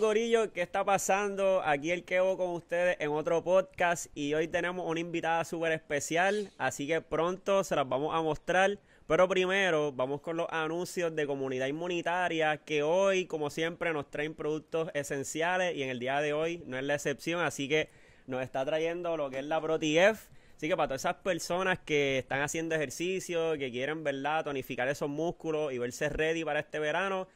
Corillo, ¿qué está pasando? Aquí el quevo con ustedes en otro podcast y hoy tenemos una invitada súper especial, así que pronto se las vamos a mostrar. Pero primero vamos con los anuncios de comunidad inmunitaria que hoy, como siempre, nos traen productos esenciales y en el día de hoy no es la excepción, así que nos está trayendo lo que es la ProTF. Así que para todas esas personas que están haciendo ejercicio, que quieren, ¿verdad?, tonificar esos músculos y verse ready para este verano,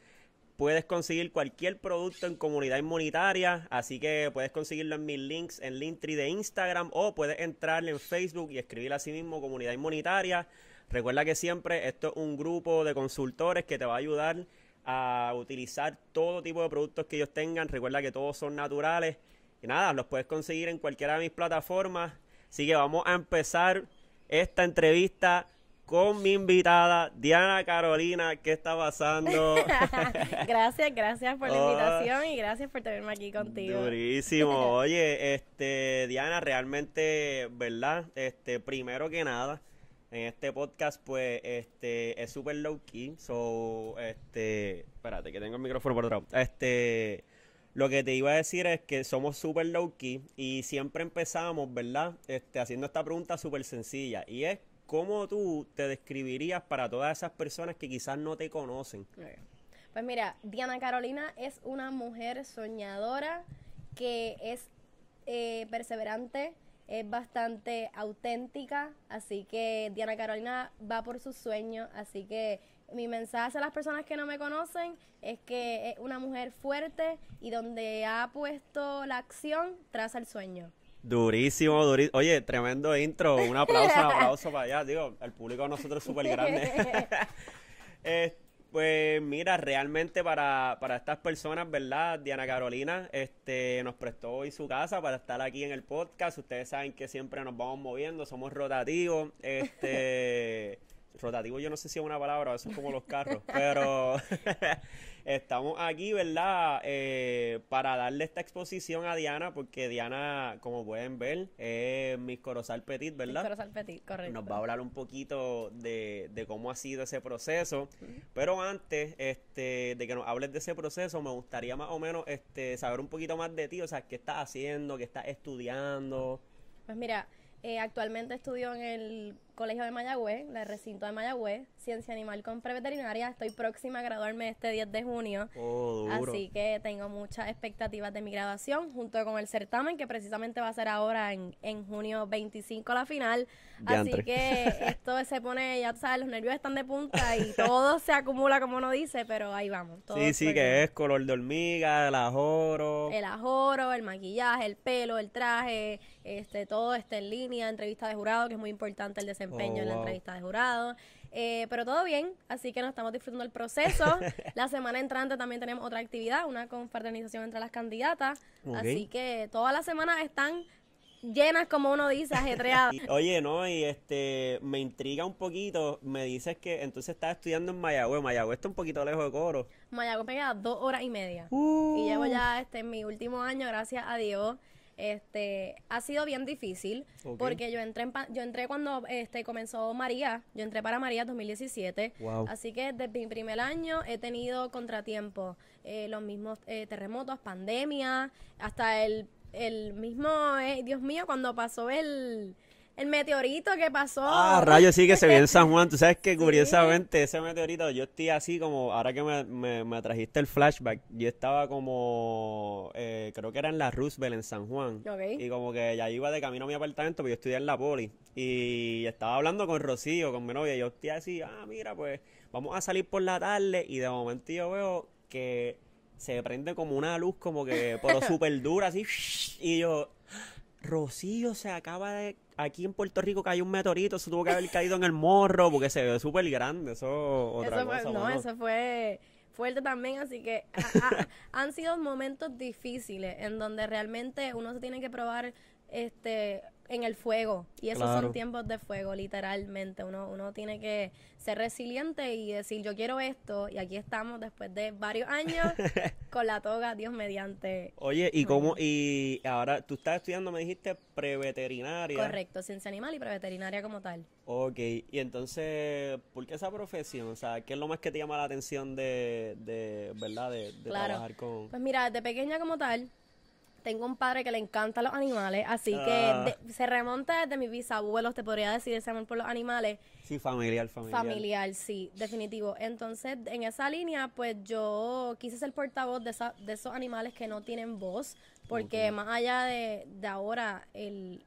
Puedes conseguir cualquier producto en comunidad inmunitaria, así que puedes conseguirlo en mis links en Linktree de Instagram o puedes entrarle en Facebook y a sí mismo comunidad inmunitaria. Recuerda que siempre esto es un grupo de consultores que te va a ayudar a utilizar todo tipo de productos que ellos tengan. Recuerda que todos son naturales. Y nada, los puedes conseguir en cualquiera de mis plataformas. Así que vamos a empezar esta entrevista con mi invitada Diana Carolina. ¿Qué está pasando? gracias, gracias por la oh. invitación y gracias por tenerme aquí contigo. Durísimo. Oye, este Diana, realmente, ¿verdad? Este, primero que nada, en este podcast, pues, este, es súper low key. So, este, espérate, que tengo el micrófono por otro Este, lo que te iba a decir es que somos súper low key y siempre empezamos, ¿verdad? Este, haciendo esta pregunta súper sencilla y es ¿cómo tú te describirías para todas esas personas que quizás no te conocen? Pues mira, Diana Carolina es una mujer soñadora que es eh, perseverante, es bastante auténtica, así que Diana Carolina va por sus sueños, así que mi mensaje a las personas que no me conocen es que es una mujer fuerte y donde ha puesto la acción traza el sueño. Durísimo, durísimo. Oye, tremendo intro. Un aplauso, un aplauso para allá. Digo, el público de nosotros es súper grande. Eh, pues mira, realmente para, para, estas personas, ¿verdad? Diana Carolina este, nos prestó hoy su casa para estar aquí en el podcast. Ustedes saben que siempre nos vamos moviendo, somos rotativos. Este. rotativo yo no sé si es una palabra, eso es como los carros, pero estamos aquí, ¿verdad? Eh, para darle esta exposición a Diana, porque Diana, como pueden ver, es Miss Corozal Petit, ¿verdad? Corozal Petit, correcto. Nos va a hablar un poquito de, cómo ha sido ese proceso, pero antes este, de que nos hables de ese proceso, me gustaría más o menos este, saber un poquito más de ti, o sea, qué estás haciendo, qué estás estudiando. Pues mira, eh, actualmente estudio en el Colegio de Mayagüez, del recinto de Mayagüez, Ciencia Animal con Preveterinaria. Estoy próxima a graduarme este 10 de junio. Oh, Así que tengo muchas expectativas de mi graduación, junto con el certamen, que precisamente va a ser ahora en, en junio 25 la final. Así que esto se pone, ya sabes, los nervios están de punta y todo se acumula, como uno dice, pero ahí vamos. Sí, sí, que es color de hormiga, el ajoro. El ajoro, el maquillaje, el pelo, el traje, este todo está en línea, entrevista de jurado, que es muy importante el desempeño Peño en la oh, entrevista de jurado. Eh, pero todo bien, así que nos estamos disfrutando el proceso. la semana entrante también tenemos otra actividad, una confraternización entre las candidatas. Así que todas las semanas están llenas, como uno dice, ajetreadas. Oye, no, y este, me intriga un poquito. Me dices que entonces estás estudiando en Mayagüez. Mayagüez está un poquito lejos de Coro. Mayagüez me dos horas y media. Uh. Y llevo ya este, mi último año, gracias a Dios. Este, ha sido bien difícil porque yo entré yo entré cuando este comenzó María, yo entré para María 2017, así que desde mi primer año he tenido contratiempos, eh, los mismos eh, terremotos, pandemia, hasta el el mismo, eh, Dios mío, cuando pasó el el meteorito que pasó. Ah, rayo, sí, que se vio en San Juan. Tú sabes que curiosamente ese meteorito, yo estoy así como, ahora que me, trajiste el flashback, yo estaba como, eh, creo que era en la Roosevelt, en San Juan. Y como que ya iba de camino a mi apartamento, pero pues yo estudié en la poli. Y estaba hablando con Rocío, con mi novia, y yo estoy así, ah, mira, pues vamos a salir por la tarde. Y de momento yo veo que se prende como una luz como que, pero súper dura, así. Y yo Rocío se acaba de. Aquí en Puerto Rico cayó un meteorito, se tuvo que haber caído en el morro, porque se ve súper grande, eso No, eso fue fuerte también, así que han sido momentos difíciles en donde realmente uno se tiene que probar este en el fuego. Y esos son tiempos de fuego, literalmente. Uno, uno tiene que ser resiliente y decir, yo quiero esto. Y aquí estamos después de varios años con la toga, Dios mediante. Oye, ¿y cómo? Y ahora tú estás estudiando, me dijiste, preveterinaria. Correcto, ciencia animal y preveterinaria como tal. Ok, y entonces, ¿por qué esa profesión? O sea, ¿qué es lo más que te llama la atención de, de ¿verdad? De, de trabajar con... Pues mira, de pequeña como tal, tengo un padre que le encanta los animales, así que ah. se remonta desde mis bisabuelos, te podría decir ese amor por los animales. Sí, familiar, familiar. Familiar, sí, definitivo. Entonces, en esa línea, pues yo quise ser portavoz de, esos animales que no tienen voz, porque más allá de, ahora, el,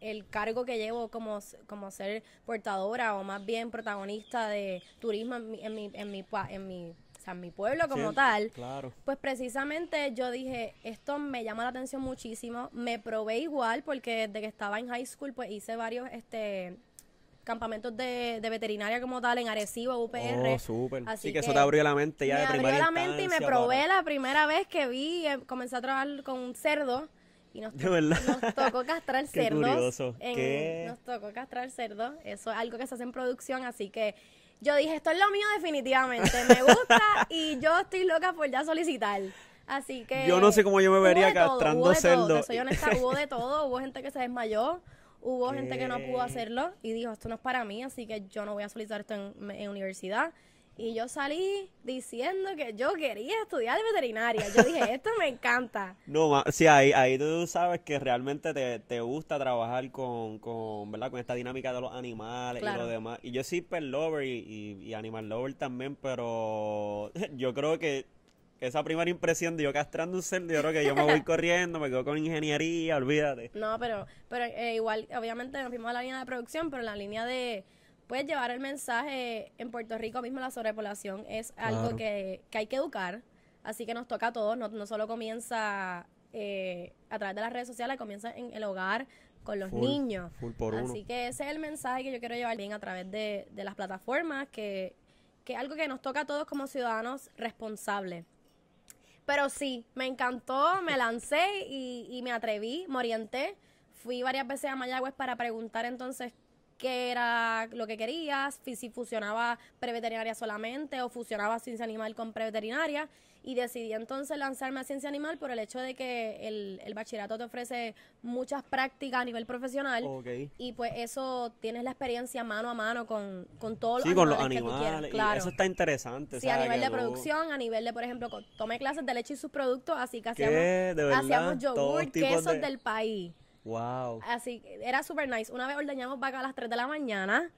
el cargo que llevo como, como ser portadora o más bien protagonista de turismo en mi, en mi, en mi, en mi en mi pueblo como tal, claro. pues precisamente yo dije, esto me llama la atención muchísimo, me probé igual porque desde que estaba en high school pues hice varios este campamentos de, veterinaria como tal en Arecibo, UPR. Oh, así que, eso te abrió la mente ya de Me abrió la mente y me probé la primera vez que vi, eh, comencé a trabajar con un cerdo y nos, tocó castrar cerdos. Qué curioso. Nos tocó castrar cerdos. Eso es algo que se hace en producción, así que yo dije, esto es lo mío definitivamente, me gusta y yo estoy loca por ya solicitar. Así que... Yo no sé cómo yo me vería castrando cerdo. soy honesta, hubo de todo, hubo gente que se desmayó, hubo gente que no pudo hacerlo y dijo, esto no es para mí, así que yo no voy a solicitar esto en, en universidad. Y yo salí diciendo que yo quería estudiar veterinaria. Yo dije, esto me encanta. No, si sí, ahí, ahí tú sabes que realmente te, gusta trabajar con, ¿verdad? con esta dinámica de los animales y lo demás. Y yo soy pet lover y, animal lover también, pero yo creo que esa primera impresión de yo castrando un cerdo, yo creo que yo me voy corriendo, me quedo con ingeniería, olvídate. No, pero, pero eh, igual, obviamente nos fuimos a la línea de producción, pero en la línea de, pues llevar el mensaje en Puerto Rico mismo la sobrepoblación es algo que, hay que educar, así que nos toca a todos, no, no solo comienza eh, a través de las redes sociales, comienza en el hogar con los niños. así que ese es el mensaje que yo quiero llevar bien a través de, las plataformas, que, que es algo que nos toca a todos como ciudadanos responsables. Pero sí, me encantó, me lancé y, y me atreví, me orienté. Fui varias veces a Mayagüez para preguntar entonces que era lo que querías, si fusionaba preveterinaria solamente o fusionaba ciencia animal con preveterinaria. Y decidí entonces lanzarme a ciencia animal por el hecho de que el, el bachillerato te ofrece muchas prácticas a nivel profesional. Y pues eso tienes la experiencia mano a mano con, con todos los animales. Con los animales claro. Eso está interesante. Sí, a nivel de producción, a nivel de, por ejemplo, tomé clases de leche y sus productos, así que hacíamos, hacíamos yogur, quesos del país. Wow. Así, era súper nice. Una vez ordeñamos vacas a las 3 de la mañana.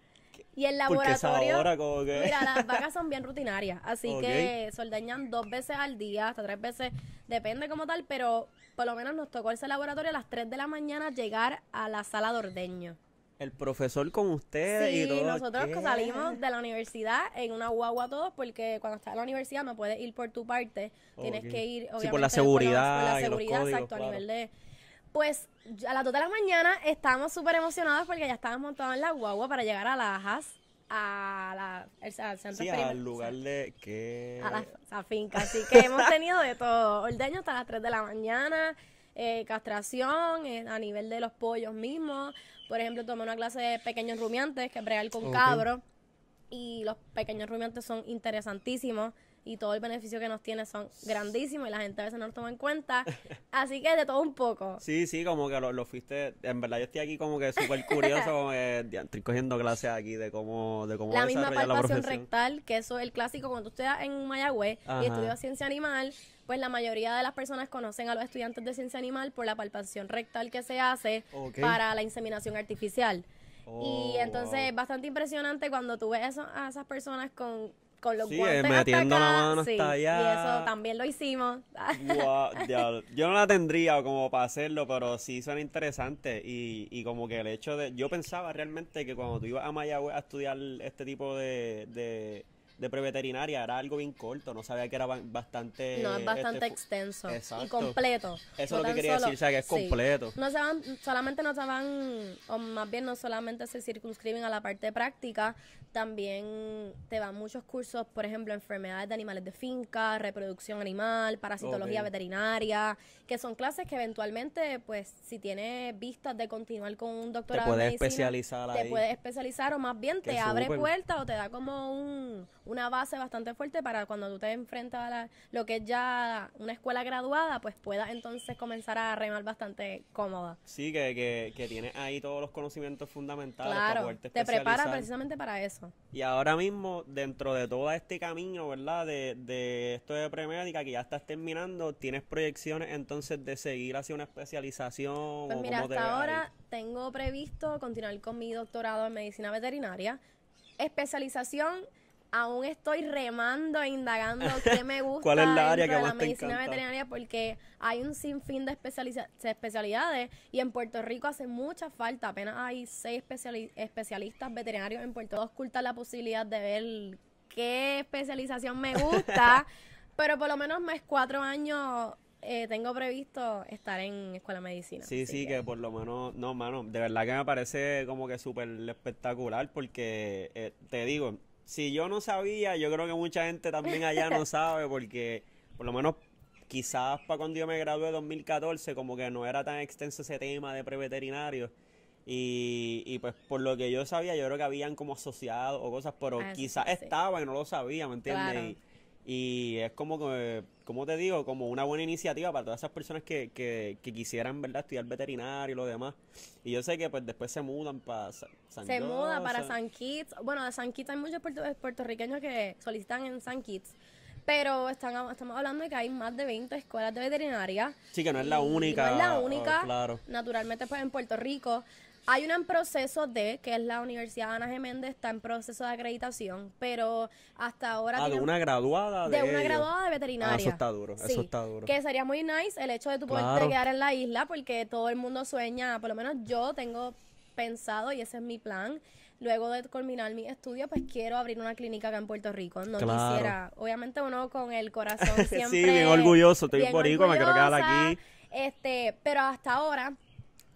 Y el laboratorio. Hora, como que... Mira, las vacas son bien rutinarias. Así que se ordeñan dos veces al día, hasta tres veces. Depende como tal, pero por lo menos nos tocó ese laboratorio a las 3 de la mañana llegar a la sala de ordeño. El profesor con usted sí, y nosotros salimos de la universidad en una guagua todos, porque cuando estás en la universidad no puedes ir por tu parte. Tienes que ir, obviamente. por la seguridad. Por, los, la seguridad, exacto, a nivel de pues a las 2 de la mañana estábamos súper emocionados porque ya estábamos montados en la guagua para llegar a Lajas, a la, el, al centro sí, lugar de que... A la, finca, así que hemos tenido de todo, ordeño hasta las 3 de la mañana, eh, castración eh, a nivel de los pollos mismos, por ejemplo tomé una clase de pequeños rumiantes que es bregar con cabros y los pequeños rumiantes son interesantísimos, y todo el beneficio que nos tiene son grandísimos y la gente a veces no lo toma en cuenta. Así que de todo un poco. Sí, sí, como que lo, fuiste. En verdad, yo estoy aquí como que súper curioso, estoy cogiendo clases aquí de cómo. De cómo la misma palpación rectal, que eso es el clásico cuando tú estás en Mayagüez y estudias ciencia animal pues la mayoría de las personas conocen a los estudiantes de ciencia animal por la palpación rectal que se hace para la inseminación artificial. y oh, entonces es bastante impresionante cuando tú ves a esas personas con con los sí, eh, metiendo la mano Y eso también lo hicimos. yo no la tendría como para hacerlo, pero sí suena interesante. Y, y como que el hecho de. Yo pensaba realmente que cuando tú ibas a Mayagüez a estudiar este tipo de de preveterinaria era algo bien corto, no sabía que era bastante... No, es bastante este, extenso y completo. Eso es lo que quería decir, o sea, que es completo. No se solamente no se van, o más bien no solamente se circunscriben a la parte práctica, también te van muchos cursos, por ejemplo, enfermedades de animales de finca, reproducción animal, parasitología veterinaria, que son clases que eventualmente, pues, si tienes vistas de continuar con un doctorado te puedes especializar te puedes especializar o más bien te abre puertas o te da como un una base bastante fuerte para cuando tú te enfrentas a lo que es ya una escuela graduada, pues puedas entonces comenzar a remar bastante cómoda. Sí, que, que, tienes ahí todos los conocimientos fundamentales para te prepara precisamente para eso. Y ahora mismo, dentro de todo este camino, ¿verdad? De, de esto de premédica que ya estás terminando, ¿tienes proyecciones entonces de seguir hacia una especialización? Pues mira, hasta ahora tengo previsto continuar con mi doctorado en medicina veterinaria. Especialización aún estoy remando e indagando qué me gusta ¿Cuál la de la medicina veterinaria porque hay un sinfín de especialidades y en Puerto Rico hace mucha falta. Apenas hay seis especialistas veterinarios en Puerto Rico. Oculta la posibilidad de ver qué especialización me gusta, pero por lo menos más cuatro años eh, tengo previsto estar en escuela de medicina. Sí, sí, que... por lo menos, no, mano, de verdad que me parece como que súper espectacular porque eh, te digo, si yo no sabía, yo creo que mucha gente también allá no sabe, porque por lo menos quizás para cuando yo me gradué en 2014, como que no era tan extenso ese tema de preveterinario. Y, y pues por lo que yo sabía, yo creo que habían como asociados o cosas, pero ah, quizás estaba y no lo sabía, ¿me entiendes? Y, y, es como que como te digo, como una buena iniciativa para todas esas personas que, que, quisieran, ¿verdad?, estudiar veterinario y lo demás. Y yo sé que pues después se mudan para San Se muda para San Kitts. Bueno, de San Kitts hay muchos eh, puertorriqueños que solicitan en San Kitts. Pero estamos hablando de que hay más de 20 escuelas de veterinaria. Sí, que no es la única. es la oh, única. Naturalmente, pues en Puerto Rico. Hay una en proceso de, que es la Universidad Ana Geméndez, está en proceso de acreditación, pero hasta ahora... Ah, de una graduada de... de una graduada de ah, veterinaria. eso está duro, eso está duro. Que sería muy nice el hecho de tu poderte quedar en la isla, porque todo el mundo sueña, por lo menos yo tengo pensado, y ese es mi plan, luego de culminar mi estudio, pues quiero abrir una clínica acá en Puerto Rico. No quisiera, obviamente uno con el corazón siempre. sí, bien orgulloso, estoy bien boricua, me quiero quedar aquí. Este, pero hasta ahora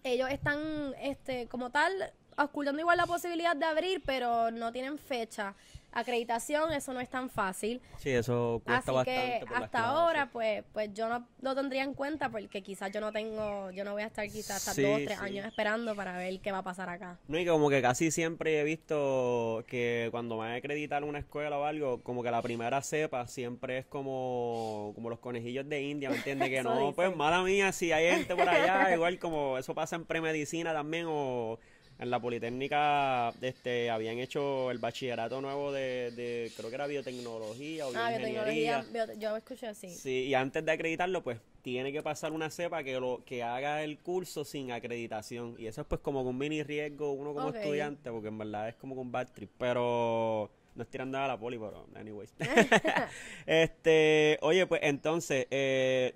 ellos están, este, como tal, ocultando igual la posibilidad de abrir, pero no tienen fecha acreditación, eso no es tan fácil. Sí, eso cuesta Así Que hasta ahora, pues, pues yo no lo tendría en cuenta porque quizás yo no tengo, yo no voy a estar quizás hasta dos o tres años esperando para ver qué va a pasar acá. No, y como que casi siempre he visto que cuando me van a acreditar una escuela o algo, como que la primera cepa siempre es como, como los conejillos de India, ¿me entiendes? Que no, pues mala mía, si hay gente por allá, igual como eso pasa en premedicina también o en la Politécnica este, habían hecho el bachillerato nuevo de, creo que era biotecnología o Ah, biotecnología, yo escuché así. Sí, y antes de acreditarlo, pues tiene que pasar una cepa que lo que haga el curso sin acreditación. Y eso es pues como un mini riesgo uno como estudiante, porque en verdad es como con bad trip. Pero no estoy tirando a la poli, pero anyways. este, oye, pues entonces, eh,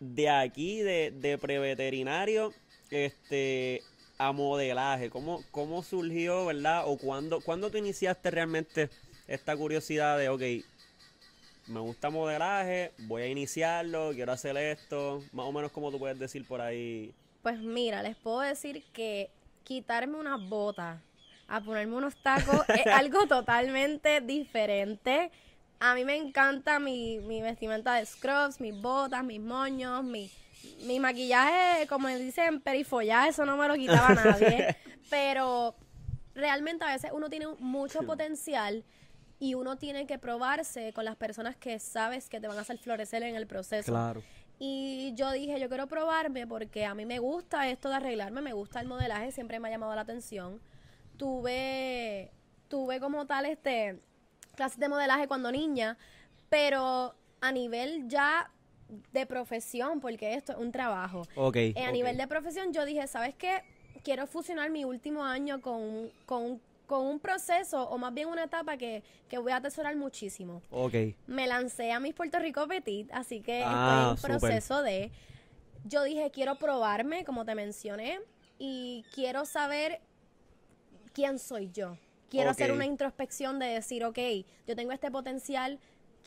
de aquí, de, de preveterinario, este a modelaje? ¿Cómo, cómo surgió, verdad? ¿O cuándo, cuándo tú iniciaste realmente esta curiosidad de, ok, me gusta modelaje, voy a iniciarlo, quiero hacer esto? Más o menos como tú puedes decir por ahí. Pues mira, les puedo decir que quitarme unas botas a ponerme unos tacos es algo totalmente diferente. A mí me encanta mi, mi vestimenta de scrubs, mis botas, mis moños, mi mi maquillaje, como dicen, perifollaje, eso no me lo quitaba nadie. pero realmente a veces uno tiene mucho potencial y uno tiene que probarse con las personas que sabes que te van a hacer florecer en el proceso. Claro. Y yo dije, yo quiero probarme porque a mí me gusta esto de arreglarme, me gusta el modelaje, siempre me ha llamado la atención. Tuve, tuve como tal este clases de modelaje cuando niña, pero a nivel ya de profesión, porque esto es un trabajo. Ok. Eh, a nivel de profesión, yo dije, ¿sabes qué? Quiero fusionar mi último año con, un proceso, o más bien una etapa que, voy a atesorar muchísimo. Ok. Me lancé a mis Puerto Rico Petit, así que ah, en proceso de... Yo dije, quiero probarme, como te mencioné, y quiero saber quién soy yo. Quiero hacer una introspección de decir, ok, yo tengo este potencial,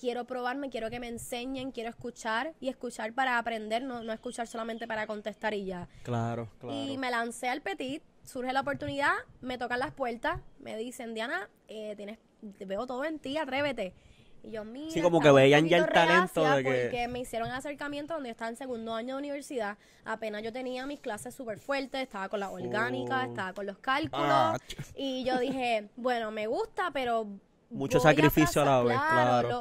quiero probarme, quiero que me enseñen, quiero escuchar y escuchar para aprender, no, no escuchar solamente para contestar y ya. Claro, claro. Y me lancé al petit, surge la oportunidad, me tocan las puertas, me dicen, Diana, eh, tienes, veo todo en ti, atrévete. Y yo, mira, sí, como que veían ya el talento de que... Porque me hicieron acercamiento donde yo estaba en segundo año de universidad. Apenas yo tenía mis clases súper fuertes, estaba con la orgánica, estaba con los cálculos. Ah, y yo dije, bueno, me gusta, pero... Mucho sacrificio a, la vez, claro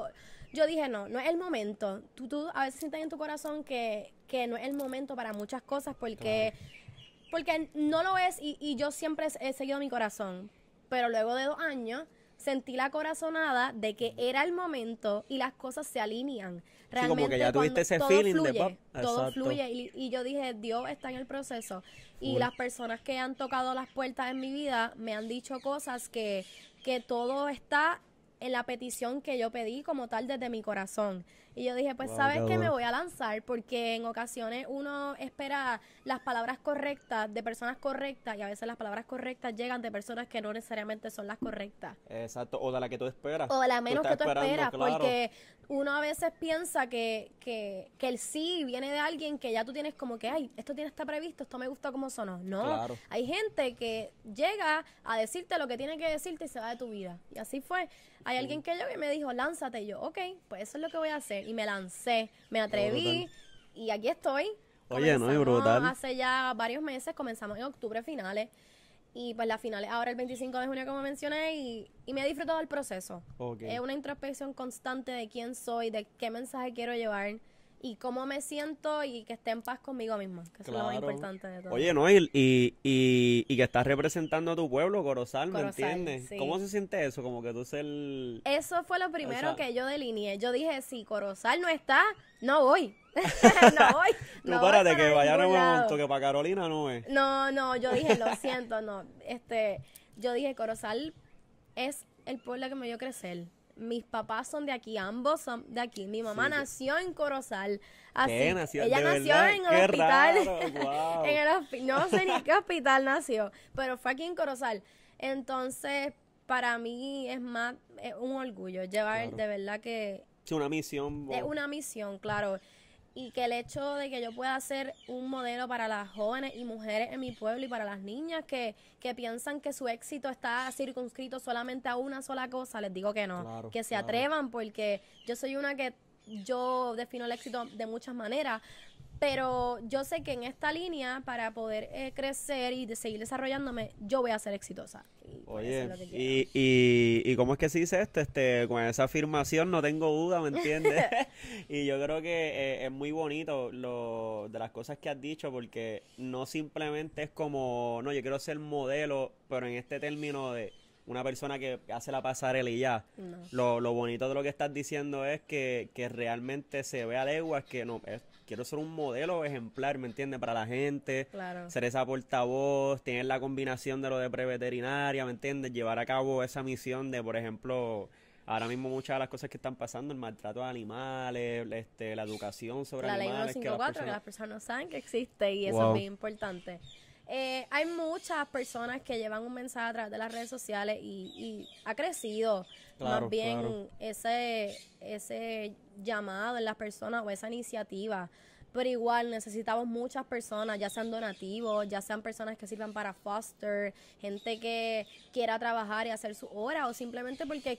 yo dije, no, no es el momento. Tú, tú a veces sientes en tu corazón que, no es el momento para muchas cosas porque, porque no lo es y, yo siempre he seguido mi corazón. Pero luego de dos años sentí la corazonada de que era el momento y las cosas se alinean. Realmente como que ya tuviste ese todo feeling fluye, de Todo fluye y, yo dije, Dios está en el proceso. Y las personas que han tocado las puertas en mi vida me han dicho cosas que, que todo está en la petición que yo pedí como tal desde mi corazón. Y yo dije, pues sabes que me voy a lanzar porque en ocasiones uno espera las palabras correctas de personas correctas y a veces las palabras correctas llegan de personas que no necesariamente son las correctas. Exacto, o de la que tú esperas. O de la menos que tú esperas, porque uno a veces piensa que, que, que, el sí viene de alguien que ya tú tienes como que, ay, esto tiene está previsto, esto me gusta como sonó. No, hay gente que llega a decirte lo que tiene que decirte y se va de tu vida. Y así fue. Hay alguien que yo que me dijo, lánzate. Y yo, ok, pues eso es lo que voy a hacer. Y me lancé, me atreví y aquí estoy. Oye, no es brutal. Hace ya varios meses, comenzamos en octubre finales. Y pues la finales, ahora el 25 de junio, como mencioné, y, me he disfrutado el proceso. Es una introspección constante de quién soy, de qué mensaje quiero llevar, y cómo me siento y que esté en paz conmigo misma, que es lo más importante de todo. Oye, no, y, y, y, que estás representando a tu pueblo, Corozal, ¿me entiendes? ¿Cómo se siente eso? Como que tú es El... Eso fue lo primero que yo delineé. Yo dije, si Corozal no está, no voy. no voy. no párate, que vaya a un que para Carolina no es. No, no, yo dije, lo siento, no. Este, yo dije, Corozal es el pueblo que me dio crecer mis papás son de aquí, ambos son de aquí. Mi mamá nació en Corozal. Así, ella nació en el hospital. no sé ni qué hospital nació, pero fue aquí en Corozal. Entonces, para mí es más un orgullo llevar de verdad que... Es una misión. Es una misión, claro y que el hecho de que yo pueda ser un modelo para las jóvenes y mujeres en mi pueblo y para las niñas que, que piensan que su éxito está circunscrito solamente a una sola cosa, les digo que no, que se atrevan porque yo soy una que yo defino el éxito de muchas maneras, pero yo sé que en esta línea, para poder eh, crecer y seguir desarrollándome, yo voy a ser exitosa. Y Oye, y, cómo es que se dice esto? Este, con esa afirmación no tengo duda, ¿me entiendes? y yo creo que eh, es muy bonito lo de las cosas que has dicho, porque no simplemente es como, no, yo quiero ser modelo, pero en este término de una persona que hace la pasarela y ya. Lo, bonito de lo que estás diciendo es que, que realmente se ve a es que no, quiero ser un modelo ejemplar, ¿me entiendes? Para la gente, ser esa portavoz, tener la combinación de lo de preveterinaria, ¿me entiendes? Llevar a cabo esa misión de, por ejemplo, ahora mismo muchas de las cosas que están pasando, el maltrato a animales, este, la educación sobre animales. La ley 154, que, las personas... no saben que existe y eso es muy importante. Eh, hay muchas personas que llevan un mensaje a través de las redes sociales y, ha crecido también más bien ese, ese llamado en las personas o esa iniciativa. Pero igual necesitamos muchas personas, ya sean donativos, ya sean personas que sirvan para foster, gente que quiera trabajar y hacer su hora o simplemente porque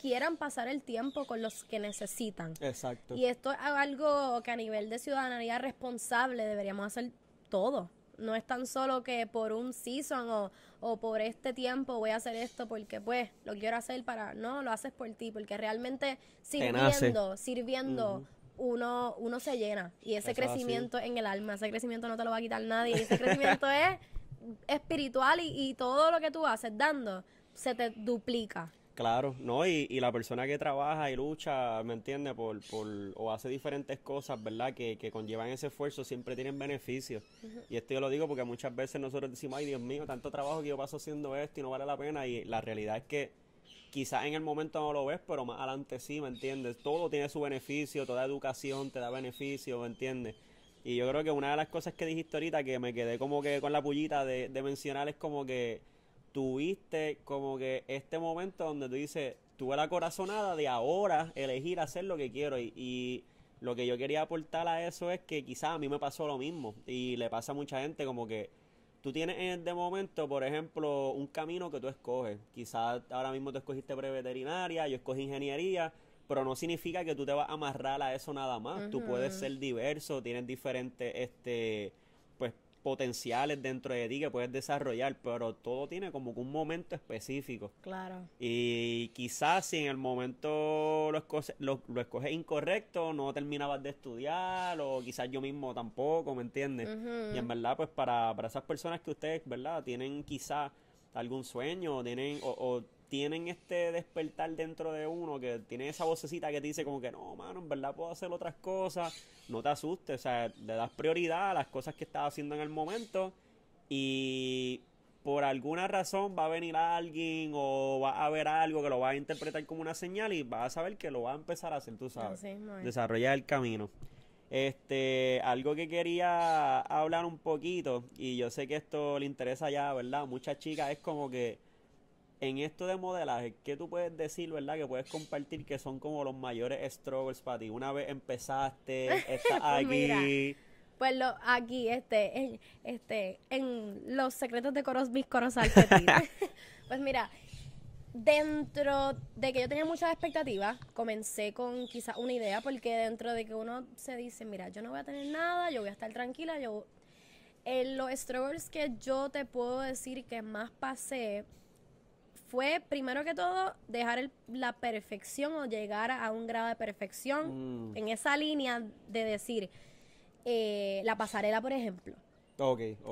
quieran pasar el tiempo con los que necesitan. Exacto. Y esto es algo que a nivel de ciudadanía responsable deberíamos hacer todo. No es tan solo que por un season o, por este tiempo voy a hacer esto porque pues lo quiero hacer para... No, lo haces por ti, porque realmente sirviendo, sirviendo... uno, uno se llena. Y ese crecimiento en el alma, ese crecimiento no te lo va a quitar nadie. ese crecimiento es espiritual y, y, todo lo que tú haces dando se te duplica. Claro, no, y, y, la persona que trabaja y lucha, ¿me entiende? Por, por, o hace diferentes cosas, ¿verdad? Que, que conllevan ese esfuerzo, siempre tienen beneficios. Y esto yo lo digo porque muchas veces nosotros decimos, ay Dios mío, tanto trabajo que yo paso haciendo esto y no vale la pena. Y la realidad es que quizás en el momento no lo ves, pero más adelante sí, ¿me entiendes? Todo tiene su beneficio, toda educación te da beneficio, ¿me entiendes? Y yo creo que una de las cosas que dijiste ahorita que me quedé como que con la pullita de, de mencionar es como que tuviste como que este momento donde tú dices, tuve la corazonada de ahora elegir hacer lo que quiero y, lo que yo quería aportar a eso es que quizás a mí me pasó lo mismo y le pasa a mucha gente como que tú tienes en de momento, por ejemplo, un camino que tú escoges. Quizás ahora mismo tú escogiste pre-veterinaria, yo escogí ingeniería, pero no significa que tú te vas a amarrar a eso nada más. Tú puedes ser diverso, tienes diferentes este potenciales dentro de ti que puedes desarrollar, pero todo tiene como un momento específico. Claro. Y quizás si en el momento lo, escoges incorrecto, no terminabas de estudiar, o quizás yo mismo tampoco, ¿me entiendes? Y en verdad, pues para, para esas personas que ustedes, ¿verdad? Tienen quizás algún sueño, tienen, o, o tienen este despertar dentro de uno, que tiene esa vocecita que te dice como que no, mano, en verdad puedo hacer otras cosas, no te asustes, o sea, le das prioridad a las cosas que estás haciendo en el momento y por alguna razón va a venir alguien o va a haber algo que lo va a interpretar como una señal y vas a saber que lo va a empezar a hacer, tú sabes, desarrollar el camino. Este, algo que quería hablar un poquito, y yo sé que esto le interesa ya, ¿verdad? Muchas chicas es como que en esto de modelaje, ¿qué tú puedes decir, verdad? Que puedes compartir que son como los mayores struggles para ti. Una vez empezaste, estás pues aquí. pues lo, aquí, este, en, este, en los secretos de Coros Bis Coros Pues mira, dentro de que yo tenía muchas expectativas, comencé con quizás una idea, porque dentro de que uno se dice, mira, yo no voy a tener nada, yo voy a estar tranquila, yo. en eh, los struggles que yo te puedo decir que más pasé fue, primero que todo, dejar la perfección o llegar a un grado de perfección mm. en esa línea de decir, eh, la pasarela, por ejemplo.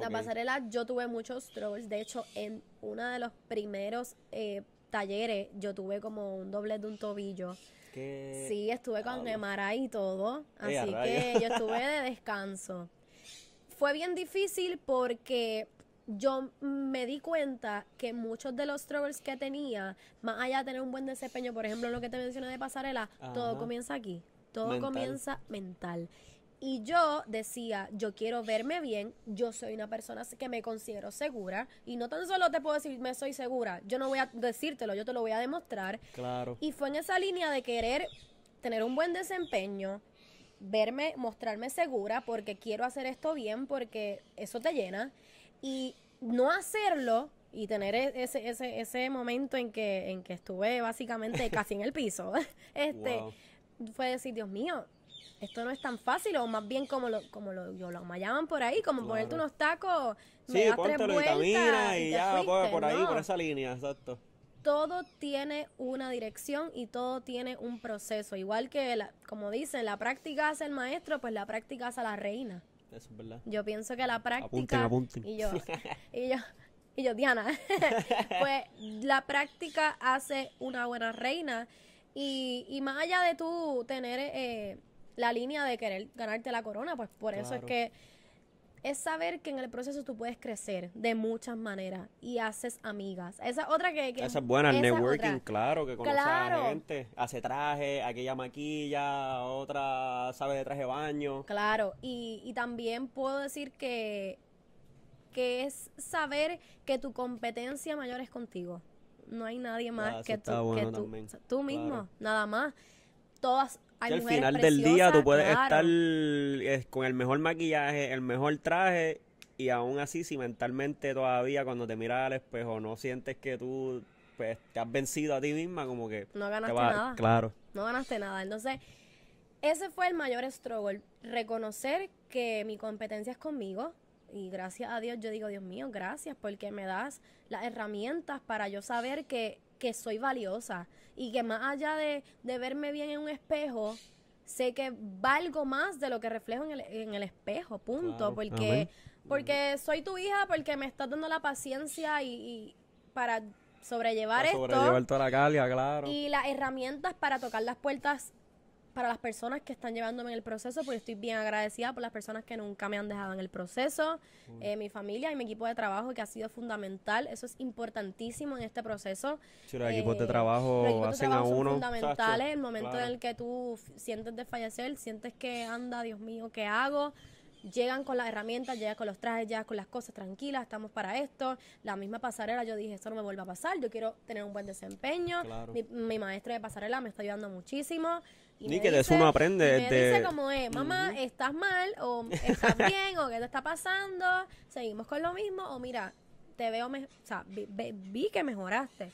La pasarela, yo tuve muchos trolls De hecho, en uno de los primeros eh, talleres, yo tuve como un doble de un tobillo. Sí, estuve con Emara y todo. Así que yo estuve de descanso. Fue bien difícil porque yo me di cuenta que muchos de los troubles que tenía, más allá de tener un buen desempeño, por ejemplo, lo que te mencioné de pasarela, todo comienza aquí. Todo comienza mental. Y yo decía, yo quiero verme bien, yo soy una persona que me considero segura. Y no tan solo te puedo decir, me soy segura, yo no voy a decírtelo, yo te lo voy a demostrar. Claro. Y fue en esa línea de querer tener un buen desempeño, verme, mostrarme segura, porque quiero hacer esto bien, porque eso te llena. Y no hacerlo y tener e-, ese, ese, ese momento en que, en que estuve básicamente casi en el piso, este, fue decir, Dios mío, esto no es tan fácil, o más bien como lo, como lo, yo lo por ahí, como ponerte unos tacos, me das tres vueltas y, ya pues, por, ahí, por esa línea, exacto. Todo tiene una dirección y todo tiene un proceso. Igual que, como dicen, la práctica hace el maestro, pues la práctica hace la reina es Yo pienso que la práctica. Y yo, Diana. pues la práctica hace una buena reina. Y, y más allá de tú tener eh, la línea de querer ganarte la corona, pues por eso es que es saber que en el proceso tú puedes crecer de muchas maneras y haces amigas. Esa otra que... esa es buena, networking, claro, que conoces a gente, hace traje, aquella maquilla, otra sabe de traje de baño. Claro, y, y también puedo decir que, que es saber que tu competencia mayor es contigo. No hay nadie más ah, que, tú, que tú, mismo, nada más. Todas al final del día tú puedes estar eh, con el mejor maquillaje, el mejor traje y aún así si mentalmente todavía cuando te miras al espejo no sientes que tú pues, te has vencido a ti misma como que no ganaste nada. Claro. No ganaste nada. Entonces, ese fue el mayor struggle, reconocer que mi competencia es conmigo y gracias a Dios yo digo, Dios mío, gracias porque me das las herramientas para yo saber que que soy valiosa y que más allá de, verme bien en un espejo, sé que valgo más de lo que reflejo en el, en el espejo, punto, porque, porque soy tu hija, porque me estás dando la paciencia y, para sobrellevar esto. Sobrellevar toda la claro. Y las herramientas para tocar las puertas para las personas que están llevándome en el proceso, porque estoy bien agradecida por las personas que nunca me han dejado en el proceso, eh, mi familia y mi equipo de trabajo que ha sido fundamental. Eso es importantísimo en este proceso. Sí, los equipos de eh, trabajo hacen a uno. Son fundamentales. el momento en el que tú sientes de fallecer, sientes que anda, Dios mío, ¿qué hago? llegan con las herramientas, llegan con los trajes, llegan con las cosas tranquilas, estamos para esto. La misma pasarela, yo dije, esto no me vuelva a pasar, yo quiero tener un buen desempeño. Mi, mi, maestro de pasarela me está ayudando muchísimo. Y eso uno aprende. dice como, es mamá, estás mal, o estás bien, o qué te está pasando, seguimos con lo mismo, o mira, te veo, o sea, vi, que mejoraste.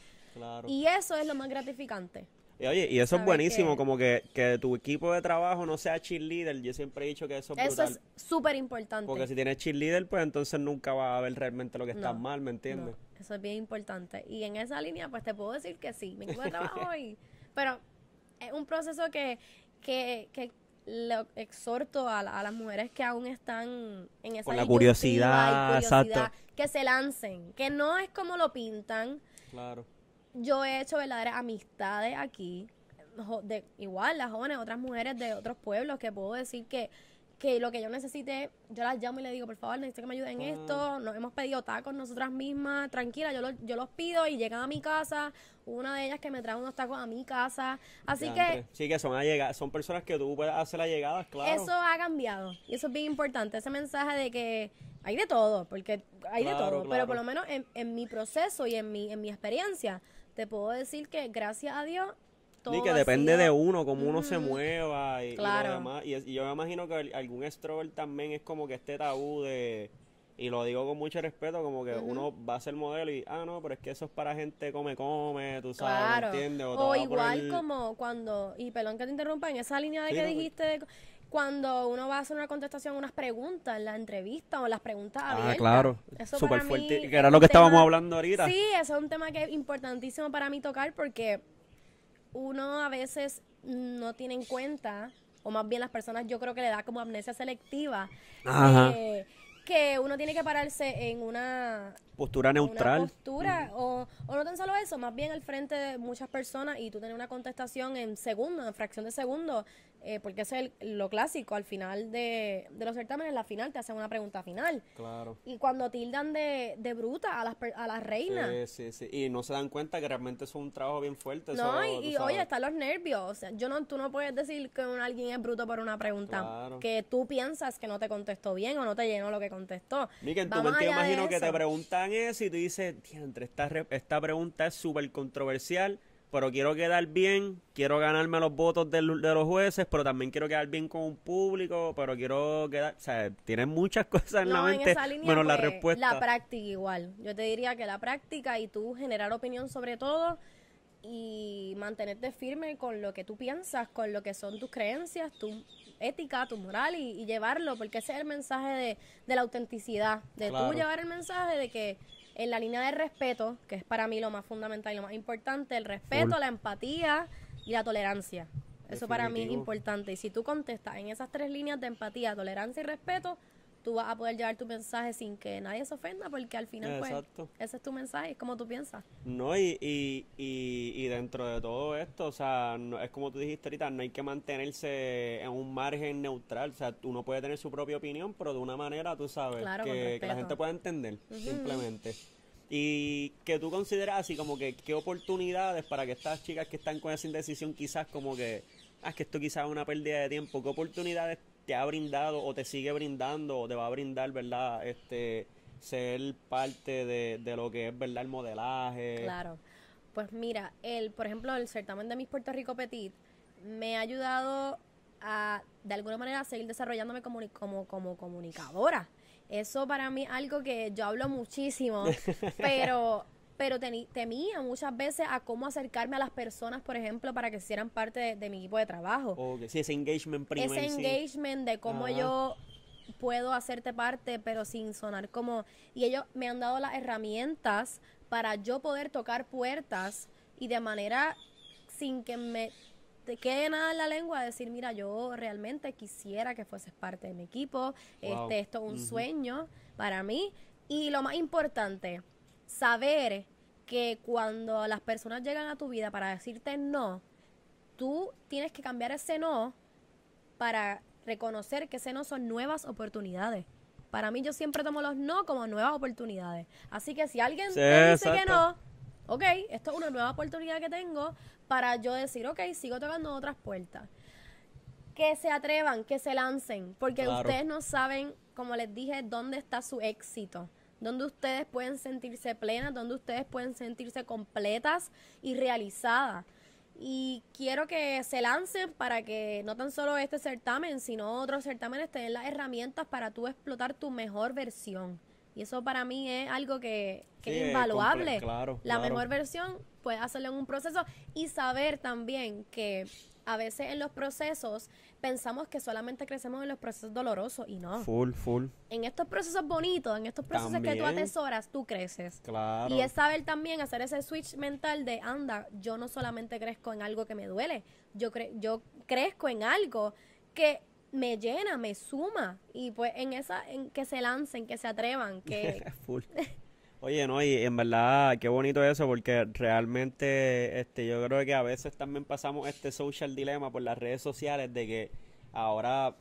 Y eso es lo más gratificante. Y oye, y eso es buenísimo, como que, tu equipo de trabajo no sea cheerleader. Yo siempre he dicho que eso es Eso es súper importante. Porque si tienes cheerleader, pues entonces nunca va a ver realmente lo que está mal, ¿me entiendes? Eso es bien importante. Y en esa línea, pues te puedo decir que sí, mi equipo de trabajo y... Pero es un proceso que, que, que lo exhorto a, a, las mujeres que aún están en esa Con la curiosidad, que se lancen, que no es como lo pintan. Claro. Yo he hecho verdaderas amistades aquí, igual las jóvenes, otras mujeres de otros pueblos, que puedo decir que que lo que yo necesite, yo las llamo y le digo, por favor, necesito que me ayuden en mm. esto. Nos hemos pedido tacos nosotras mismas, tranquila, yo, yo los pido y llegan a mi casa. Una de ellas que me trae unos tacos a mi casa. Así que. Sí, que son, son personas que tú puedes hacer llegadas, claro. Eso ha cambiado y eso es bien importante, ese mensaje de que hay de todo, porque hay de todo, pero por lo menos en, en mi proceso y en mi, en mi experiencia, te puedo decir que gracias a Dios que depende de uno, cómo uno se mueva y, claro. y, y, yo me imagino que algún extrovert también es como que este tabú de y lo digo con mucho respeto, como que uno va a ser modelo y, ah, no, pero es que eso es para gente come, come, tú sabes, claro. ¿entiendes? O, igual como cuando, y Pelón, que te interrumpa, en esa línea de que dijiste, cuando uno va a hacer una contestación, unas preguntas en la entrevista o las preguntas ah, Ah, claro, eso súper fuerte, que era lo que estábamos hablando ahorita. Sí, eso es un tema que es importantísimo para mí tocar porque uno a veces no tiene en cuenta, o más bien las personas yo creo que le da como amnesia selectiva, eh, que uno tiene que pararse en una postura neutral. Una postura, o, o, no tan solo eso, más bien al frente de muchas personas y tú tener una contestación en segundos, en fracción de segundo, eh, porque es lo clásico, al final de, los certámenes, la final te hacen una pregunta final. Claro. Y cuando tildan de, de bruta a las, a las reinas. Sí, sí, sí. Y no se dan cuenta que realmente es un trabajo bien fuerte. No, y, oye, están los nervios. O sea, yo no, tú no puedes decir que alguien es bruto por una pregunta que tú piensas que no te contestó bien o no te llenó lo que contestó. Miguel tú me imagino que te preguntan eso y tú dices, entre esta, esta pregunta es súper controversial, pero quiero quedar bien, quiero ganarme los votos de, los jueces, pero también quiero quedar bien con un público, pero quiero quedar, o sea, tienes muchas cosas en la mente, bueno, la pues, respuesta. La práctica igual, yo te diría que la práctica y tú generar opinión sobre todo y mantenerte firme con lo que tú piensas, con lo que son tus creencias, tú ética, tu moral y, llevarlo, porque ese es el mensaje de, la autenticidad, de tú llevar el mensaje de que en la línea de respeto, que es para mí lo más fundamental y lo más importante, el respeto, la empatía y la tolerancia. Eso para mí es importante. Y si tú contestas en esas tres líneas de empatía, tolerancia y respeto, tú vas a poder llevar tu mensaje sin que nadie se ofenda, porque al final, pues, ese es tu mensaje, es como tú piensas. No, y, y, y, y dentro de todo esto, o sea, es como tú dijiste ahorita, no hay que mantenerse en un margen neutral, o sea, uno puede tener su propia opinión, pero de una manera, tú sabes, que, la gente pueda entender, simplemente. Y que tú consideras así como que qué oportunidades para que estas chicas que están con esa indecisión quizás como que, ah, es que esto quizás es una pérdida de tiempo, qué oportunidades te ha brindado o te sigue brindando o te va a brindar, ¿verdad? Este, ser parte de, lo que es, ¿verdad? El modelaje. Claro. Pues mira, el, por ejemplo, el certamen de mis Puerto Rico Petit me ha ayudado a, de alguna manera, a seguir desarrollándome como, como, como comunicadora. Eso para mí es algo que yo hablo muchísimo, pero pero temía muchas veces a cómo acercarme a las personas, por ejemplo, para que hicieran parte de, mi equipo de trabajo. ese engagement Ese engagement de cómo yo puedo hacerte parte, pero sin sonar como... Y ellos me han dado las herramientas para yo poder tocar puertas y de manera sin que me te quede nada en la lengua decir, mira, yo realmente quisiera que fueses parte de mi equipo, este, esto es un sueño para mí. Y lo más importante, saber que cuando las personas llegan a tu vida para decirte no, tú tienes que cambiar ese no para reconocer que ese no son nuevas oportunidades. Para mí yo siempre tomo los no como nuevas oportunidades. Así que si alguien te dice que no, ok, esto es una nueva oportunidad que tengo para yo decir, ok, sigo tocando otras puertas. Que se atrevan, que se lancen, porque ustedes no saben, como les dije, dónde está su éxito donde ustedes pueden sentirse plenas, donde ustedes pueden sentirse completas y realizadas. Y quiero que se lancen para que no tan solo este certamen, sino otros certámenes den las herramientas para tú explotar tu mejor versión. Y eso para mí es algo que, es invaluable. la mejor versión puede hacerlo en un proceso y saber también que a veces en los procesos pensamos que solamente crecemos en los procesos dolorosos y no. Full, full. En estos procesos bonitos, en estos procesos que tú atesoras, tú creces. Claro. Y es saber también hacer ese switch mental de, anda, yo no solamente crezco en algo que me duele, yo, cre yo crezco en algo que me llena, me suma. Y pues en esa, en que se lancen, que se atrevan, que... full. Oye, no, y en verdad, qué bonito eso, porque realmente este, yo creo que a veces también pasamos este social dilema por las redes sociales de que ahora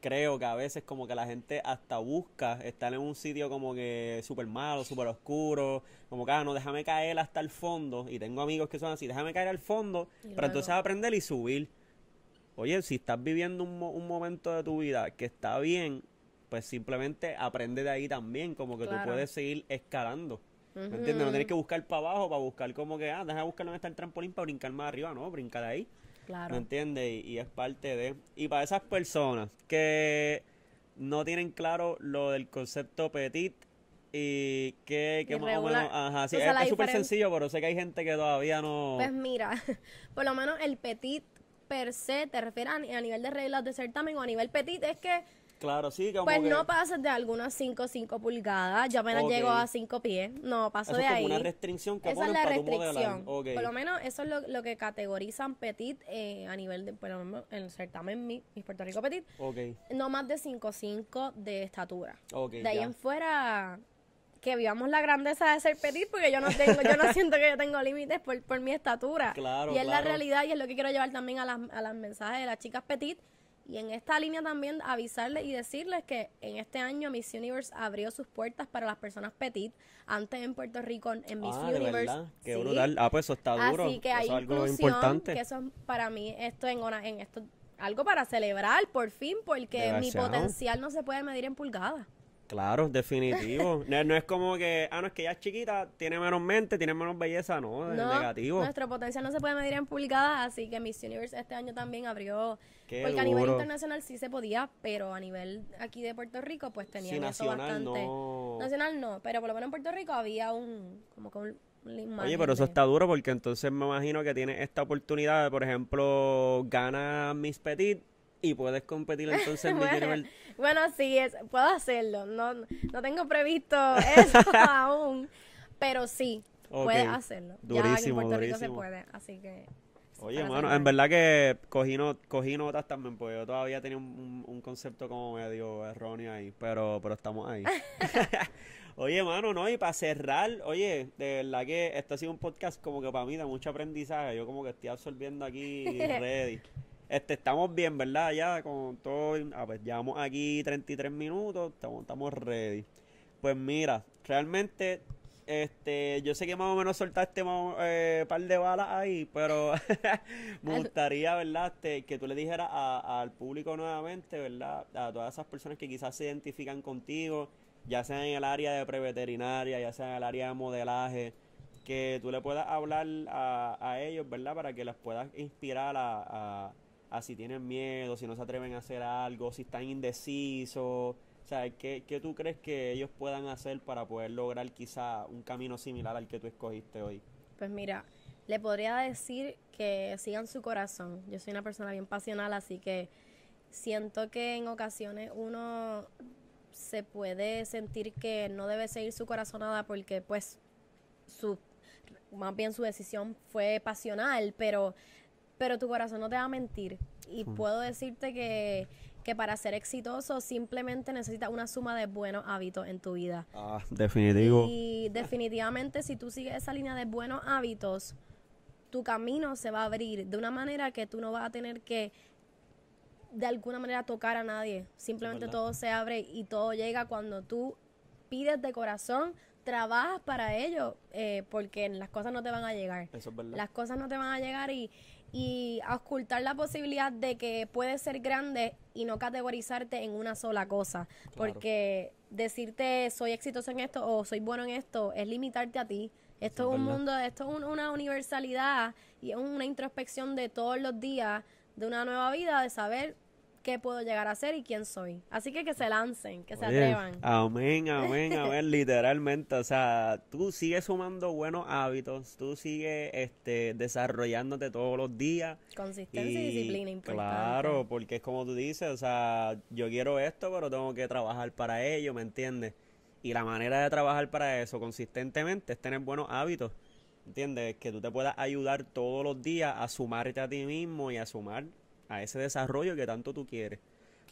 creo que a veces como que la gente hasta busca estar en un sitio como que súper malo, súper oscuro, como que, ah, no, déjame caer hasta el fondo, y tengo amigos que son así, déjame caer al fondo, pero para entonces aprender y subir. Oye, si estás viviendo un, un momento de tu vida que está bien, pues simplemente aprende de ahí también, como que tú puedes seguir escalando. ¿Me entiendes? No tienes que buscar para abajo para buscar como que, ah, deja buscar donde está el trampolín para brincar más arriba, no, brincar ahí. Claro. ¿Me entiendes? Y, es parte de... Y para esas personas que no tienen claro lo del concepto petit y que, que más o menos... Ajá, es súper sencillo, pero sé que hay gente que todavía no... Pues mira, por lo menos el petit per se te refieran a, a nivel de reglas de certamen o a nivel petit, es que Claro, sí, Pues no pases de algunas 5 o 5 pulgadas. Yo apenas llego a 5 pies. No, paso de es ahí. una restricción Esa es la restricción. Por lo menos eso es lo, que categorizan petit eh, a nivel de, por lo menos en certamen mi, Puerto Rico petit. Okay. No más de 5 5 de estatura. de ahí en fuera que vivamos la grandeza de ser petit porque yo no tengo yo no siento que yo tengo límites por, por mi estatura. Claro, y es la realidad y es lo que quiero llevar también a las, a las mensajes de las chicas petit y en esta línea también avisarles y decirles que en este año Miss Universe abrió sus puertas para las personas petit. Antes en Puerto Rico, en Miss ah, Universe. brutal. Ah, pues eso está duro. Así que hay algo importante. Que eso para mí, esto en, esto, algo para celebrar por fin, porque mi potencial no se puede medir en pulgadas. Claro, definitivo. No, es como que, ah, no, es que ella es chiquita, tiene menos mente, tiene menos belleza, no, es negativo. Nuestro potencial no se puede medir en pulgadas, así que Miss Universe este año también abrió. porque a nivel internacional sí se podía, pero a nivel aquí de Puerto Rico, pues tenía eso bastante. Nacional no, pero por lo menos en Puerto Rico había un, como que un Oye, pero eso está duro porque entonces me imagino que tiene esta oportunidad de, por ejemplo, gana Miss Petit y puedes competir entonces bueno, Bueno, sí, es, puedo hacerlo. No, no tengo previsto eso aún, pero sí, puedes hacerlo. Durísimo, aquí en Puerto Rico se puede, así que... Oye, hermano, en verdad que cogí, notas también, porque yo todavía tenía un, un, concepto como medio erróneo ahí, pero, pero estamos ahí. oye, mano no, y para cerrar, oye, de verdad que esto ha sido un podcast como que para mí de mucho aprendizaje, yo como que estoy absorbiendo aquí ready. Este, estamos bien, ¿verdad? Ya con todo. Ah, pues llevamos aquí 33 minutos. Estamos, ready. Pues mira, realmente. Este, yo sé que más o menos soltaste un eh, par de balas ahí, pero me gustaría, ¿verdad? Este, que tú le dijeras al público nuevamente, ¿verdad? A todas esas personas que quizás se identifican contigo, ya sea en el área de preveterinaria, ya sea en el área de modelaje, que tú le puedas hablar a, ellos, ¿verdad? Para que las puedas inspirar a a si tienen miedo, si no se atreven a hacer algo, si están indecisos. O sea, ¿qué, tú crees que ellos puedan hacer para poder lograr quizá un camino similar al que tú escogiste hoy? Pues mira, le podría decir que sigan su corazón. Yo soy una persona bien pasional, así que siento que en ocasiones uno se puede sentir que no debe seguir su nada porque pues su más bien su decisión fue pasional, pero pero tu corazón no te va a mentir. Y puedo decirte que, para ser exitoso simplemente necesitas una suma de buenos hábitos en tu vida. Ah, definitivo. Y definitivamente si tú sigues esa línea de buenos hábitos, tu camino se va a abrir de una manera que tú no vas a tener que de alguna manera tocar a nadie. Simplemente todo se abre y todo llega cuando tú pides de corazón, trabajas para ello, eh, porque las cosas no te van a llegar. Eso es verdad. Las cosas no te van a llegar y y ocultar la posibilidad de que puedes ser grande y no categorizarte en una sola cosa. Porque decirte soy exitoso en esto o soy bueno en esto es limitarte a ti. Esto es, un mundo, esto es una universalidad y es una introspección de todos los días, de una nueva vida, de saber qué puedo llegar a ser y quién soy. Así que que se lancen, que se atrevan. Amén, amén, amén, literalmente. O sea, tú sigues sumando buenos hábitos, tú sigues este, desarrollándote todos los días. Consistencia y, y disciplina importante. Claro, porque es como tú dices, o sea, yo quiero esto, pero tengo que trabajar para ello, ¿me entiendes? Y la manera de trabajar para eso consistentemente es tener buenos hábitos. ¿Entiendes? Que tú te puedas ayudar todos los días a sumarte a ti mismo y a sumar a ese desarrollo que tanto tú quieres.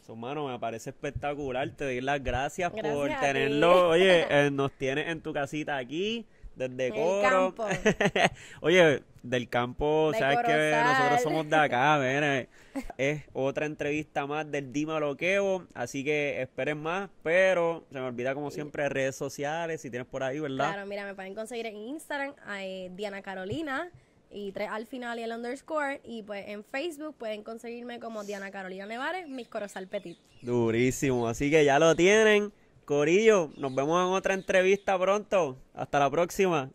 su mano, me parece espectacular. Te doy las gracias, por tenerlo. Oye, eh, nos tienes en tu casita aquí desde Coro. Campo. Oye, del campo, sabes que nosotros somos de acá, ven. Es otra entrevista más del Dima Loqueo, así que esperen más, pero se me olvida como siempre redes sociales, si tienes por ahí, ¿verdad? Claro, mira, me pueden conseguir en Instagram, a eh, Diana Carolina y tres al final y el underscore. Y pues en Facebook pueden conseguirme como Diana Carolina Nevares, mis Corozal Petit. Durísimo, así que ya lo tienen. Corillo, nos vemos en otra entrevista pronto. Hasta la próxima.